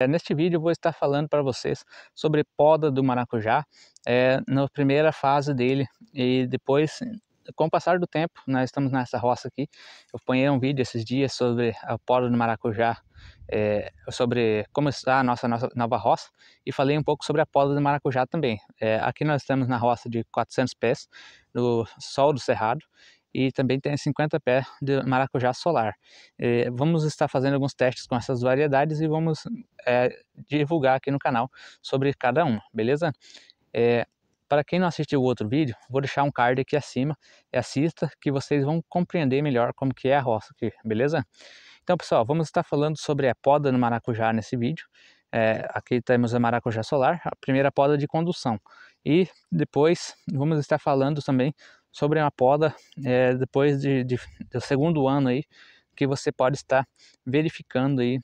É, neste vídeo vou estar falando para vocês sobre poda do maracujá é, na primeira fase dele e depois com o passar do tempo, nós estamos nessa roça aqui, eu ponhei um vídeo esses dias sobre a poda do maracujá, é, sobre como está a nossa, nossa, nova roça e falei um pouco sobre a poda do maracujá também. É, aqui nós estamos na roça de 400 pés, no sol do Cerrado e também tem 50 pés de maracujá solar. E eh, vamos estar fazendo alguns testes com essas variedades e vamos é, divulgar aqui no canal sobre cada uma, beleza? É, para quem não assistiu o outro vídeo, vou deixar um card aqui acima e assista que vocês vão compreender melhor como que é a roça aqui, beleza? Então pessoal, vamos estar falando sobre a poda no maracujá nesse vídeo. É, aqui temos a maracujá solar, a primeira poda de condução. E depois vamos estar falando também sobre uma poda é, depois de, de, do segundo ano aí, que você pode estar verificando aí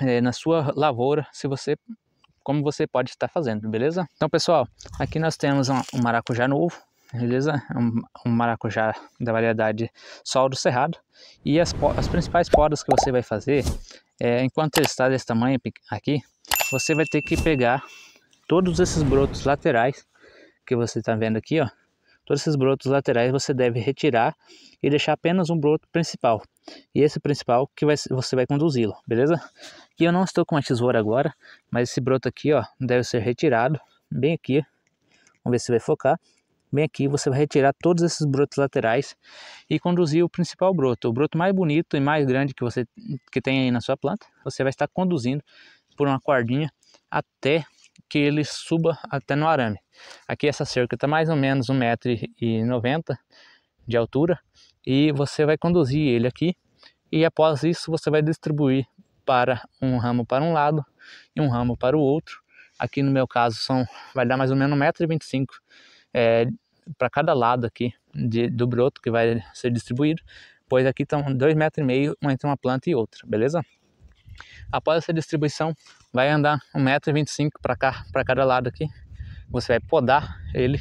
é, na sua lavoura se você como você pode estar fazendo, beleza? Então, pessoal, aqui nós temos um, um maracujá novo, beleza? Um, um, maracujá da variedade Sol do Cerrado. E as, as principais podas que você vai fazer, é, enquanto ele está desse tamanho aqui, você vai ter que pegar todos esses brotos laterais que você está vendo aqui, ó, Todos esses brotos laterais você deve retirar e deixar apenas um broto principal. E esse principal que vai, você vai conduzi-lo, beleza? E eu não estou com a tesoura agora, mas esse broto aqui, ó, deve ser retirado, bem aqui. Vamos ver se vai focar. Bem aqui você vai retirar todos esses brotos laterais e conduzir o principal broto. O broto mais bonito e mais grande que você que tem aí na sua planta, você vai estar conduzindo por uma cordinha até que ele suba até no arame. Aqui essa cerca está mais ou menos 1,90m de altura e você vai conduzir ele aqui e após isso você vai distribuir para um ramo para um lado e um ramo para o outro. Aqui no meu caso são, vai dar mais ou menos 1,25m é, para cada lado aqui de, do broto que vai ser distribuído, pois aqui estão 2,5m entre uma planta e outra, beleza? Após essa distribuição, vai andar 1,25m para cá, para cada lado aqui. Você vai podar ele,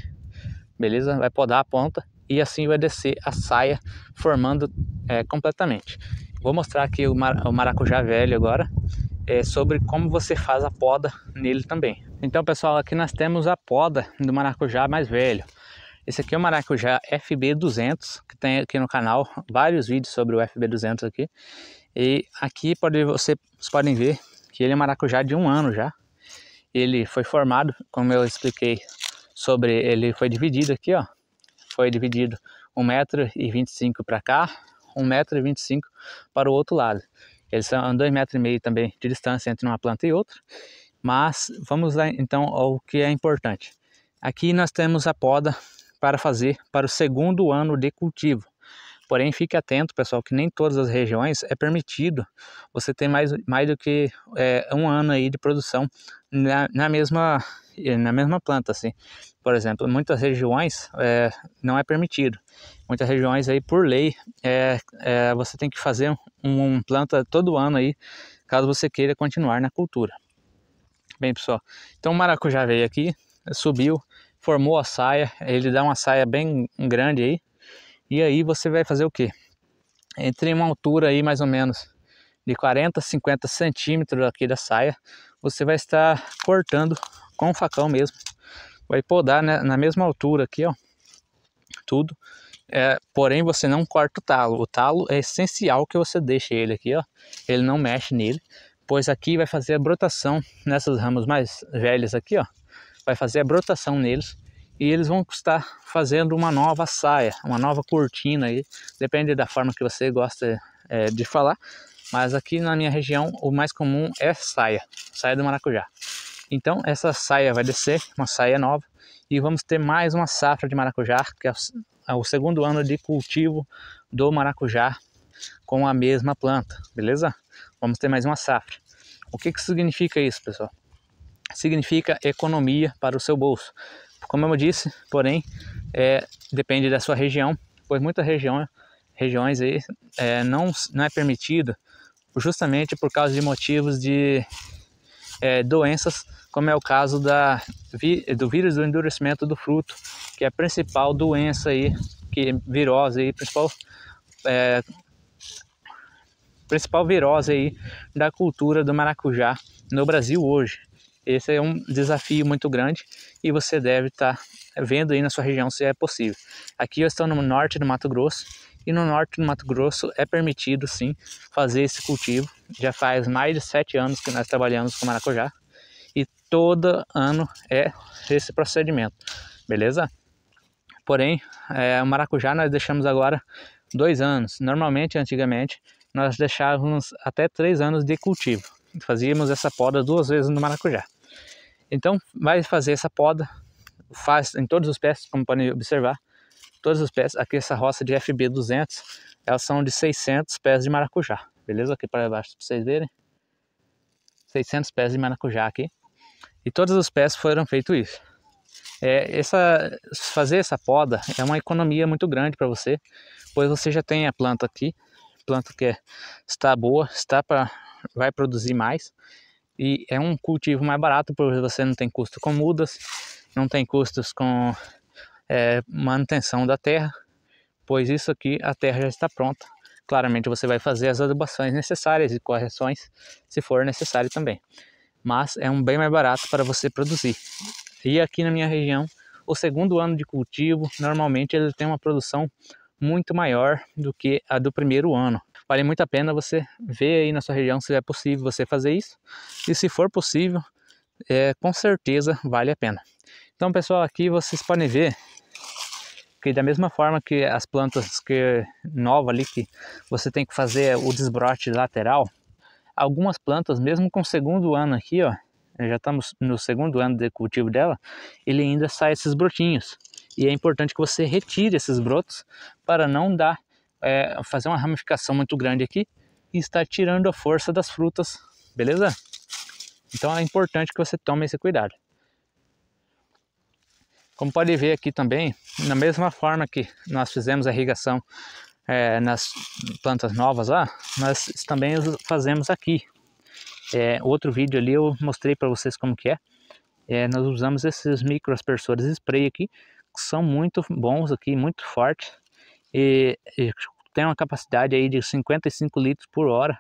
beleza? Vai podar a ponta e assim vai descer a saia formando é, completamente. Vou mostrar aqui o, mar, o maracujá velho agora, é, sobre como você faz a poda nele também. Então pessoal, aqui nós temos a poda do maracujá mais velho. Esse aqui é o maracujá FB200, que tem aqui no canal vários vídeos sobre o FB200 aqui. E aqui pode, você, vocês podem ver que ele é maracujá de um ano já. Ele foi formado, como eu expliquei, sobre ele foi dividido aqui, ó. Foi dividido 1,25m para cá, 1,25m para o outro lado. Eles são 2,5 metros também de distância entre uma planta e outra. Mas vamos lá então ao que é importante. Aqui nós temos a poda para fazer para o segundo ano de cultivo. Porém, fique atento, pessoal, que nem todas as regiões é permitido você ter mais, mais do que é, um ano aí de produção na, na, mesma, eh, na mesma planta. Assim. Por exemplo, muitas regiões é, não é permitido. Muitas regiões aí, por lei, é, é você tem que fazer um, um planta todo ano aí, caso você queira continuar na cultura. Bem, pessoal, então o maracujá veio aqui, subiu, formou a saia, ele dá uma saia bem grande aí, e aí você vai fazer o que? Entre uma altura aí mais ou menos de 40 50 centímetros aqui da saia, você vai estar cortando com o facão mesmo. Vai podar né, na mesma altura aqui, ó, tudo. É, porém, você não corta o talo. O talo é essencial que você deixe ele aqui, ó. Ele não mexe nele, pois aqui vai fazer a brotação nessas ramas mais velhas aqui, ó. Vai fazer a brotação neles e eles vão estar fazendo uma nova saia, uma nova cortina aí, depende da forma que você gosta é, de falar, mas aqui na minha região o mais comum é saia, saia do maracujá. Então essa saia vai descer, uma saia nova, e vamos ter mais uma safra de maracujá, que é o é segundo ano de cultivo do maracujá com a mesma planta, beleza? Vamos ter mais uma safra. O que, que significa isso, pessoal? Significa economia para o seu bolso. Como eu disse, porém, é, depende da sua região, pois muitas região, regiões aí é, não, não é permitido justamente por causa de motivos de é, doenças, como é o caso da, do vírus do endurecimento do fruto, que é a principal doença aí, que virose aí, principal é, principal virose aí da cultura do maracujá no Brasil hoje. Esse é um desafio muito grande e você deve estar tá vendo aí na sua região se é possível. Aqui eu estou no norte do Mato Grosso e no norte do Mato Grosso é permitido sim fazer esse cultivo. Já faz mais de sete anos que nós trabalhamos com maracujá e todo ano é esse procedimento, beleza? Porém, é, o maracujá nós deixamos agora dois anos. Normalmente, antigamente, nós deixávamos até três anos de cultivo. Fazíamos essa poda duas vezes no maracujá. Então, vai fazer essa poda, faz em todos os pés, como podem observar, todos os pés, aqui essa roça de FB 200, elas são de 600 pés de maracujá, beleza? Aqui para baixo para vocês verem, 600 pés de maracujá aqui, e todos os pés foram feitos isso. É, essa, fazer essa poda é uma economia muito grande para você, pois você já tem a planta aqui, planta que é, está boa, está para vai produzir mais e é um cultivo mais barato porque você não tem custo com mudas, não tem custos com é, manutenção da terra, pois isso aqui a terra já está pronta. Claramente você vai fazer as adubações necessárias e correções se for necessário também. Mas é um bem mais barato para você produzir. E aqui na minha região, o segundo ano de cultivo, normalmente ele tem uma produção muito maior do que a do primeiro ano vale muito a pena você ver aí na sua região se é possível você fazer isso. E se for possível, é, com certeza vale a pena. Então, pessoal, aqui vocês podem ver que da mesma forma que as plantas que nova ali que você tem que fazer o desbrote lateral, algumas plantas mesmo com o segundo ano aqui, ó, já estamos no segundo ano de cultivo dela, ele ainda sai esses brotinhos. E é importante que você retire esses brotos para não dar é, fazer uma ramificação muito grande aqui e está tirando a força das frutas, beleza? Então é importante que você tome esse cuidado. Como pode ver aqui também, na mesma forma que nós fizemos a irrigação é, nas plantas novas lá, nós também fazemos aqui. É, outro vídeo ali eu mostrei para vocês como que é. é. Nós usamos esses microaspersores spray aqui, que são muito bons aqui, muito fortes e, e tem uma capacidade aí de 55 litros por hora,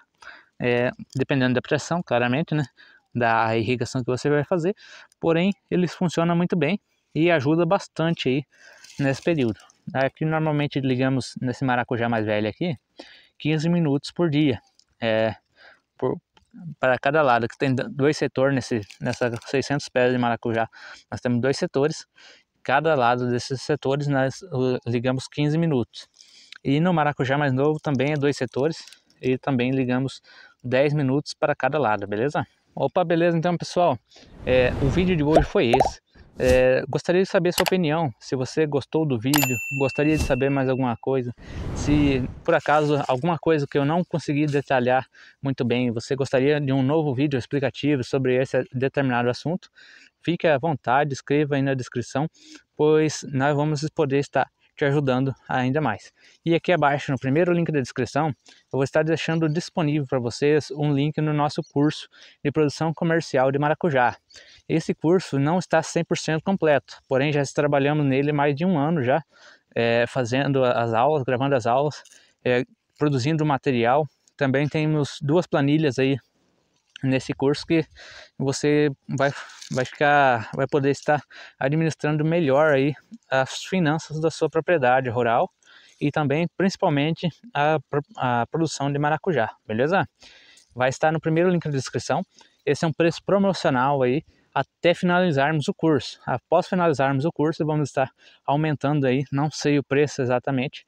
é, dependendo da pressão, claramente, né? Da irrigação que você vai fazer, porém eles funcionam muito bem e ajuda bastante aí nesse período. Aqui normalmente ligamos nesse maracujá mais velho aqui 15 minutos por dia, é, por, para cada lado, que tem dois setores nesse, nessa 600 pés de maracujá. Nós temos dois setores cada lado desses setores nós né, ligamos 15 minutos. E no Maracujá mais novo também é dois setores e também ligamos 10 minutos para cada lado, beleza? Opa, beleza então pessoal, é, o vídeo de hoje foi esse. É, gostaria de saber sua opinião, se você gostou do vídeo, gostaria de saber mais alguma coisa, se por acaso alguma coisa que eu não consegui detalhar muito bem, você gostaria de um novo vídeo explicativo sobre esse determinado assunto, fique à vontade, escreva aí na descrição, pois nós vamos poder estar te ajudando ainda mais. E aqui abaixo, no primeiro link da descrição, eu vou estar deixando disponível para vocês um link no nosso curso de produção comercial de maracujá. Esse curso não está 100% completo, porém já trabalhamos nele mais de um ano já, é, fazendo as aulas, gravando as aulas, é, produzindo material. Também temos duas planilhas aí nesse curso que você vai, vai ficar vai poder estar administrando melhor aí as finanças da sua propriedade rural e também principalmente a, a produção de maracujá beleza vai estar no primeiro link da descrição esse é um preço promocional aí até finalizarmos o curso após finalizarmos o curso vamos estar aumentando aí não sei o preço exatamente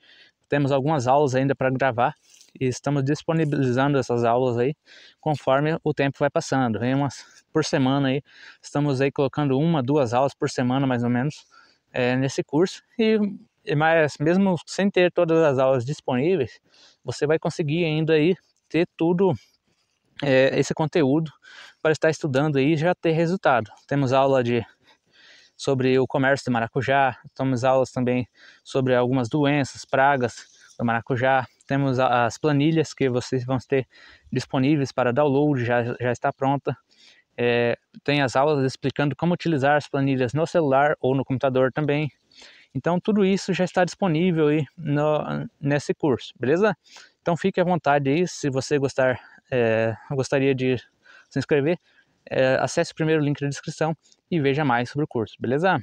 temos algumas aulas ainda para gravar e estamos disponibilizando essas aulas aí conforme o tempo vai passando. Em umas por semana aí, estamos aí colocando uma, duas aulas por semana mais ou menos é, nesse curso e mas mesmo sem ter todas as aulas disponíveis, você vai conseguir ainda aí ter tudo é, esse conteúdo para estar estudando aí e já ter resultado. Temos aula de sobre o comércio do maracujá, temos aulas também sobre algumas doenças, pragas do maracujá, temos as planilhas que vocês vão ter disponíveis para download, já, já está pronta. É, tem as aulas explicando como utilizar as planilhas no celular ou no computador também. Então, tudo isso já está disponível aí no, nesse curso, beleza? Então, fique à vontade aí. Se você gostar, é, gostaria de se inscrever, é, acesse o primeiro link da descrição e veja mais sobre o curso, beleza?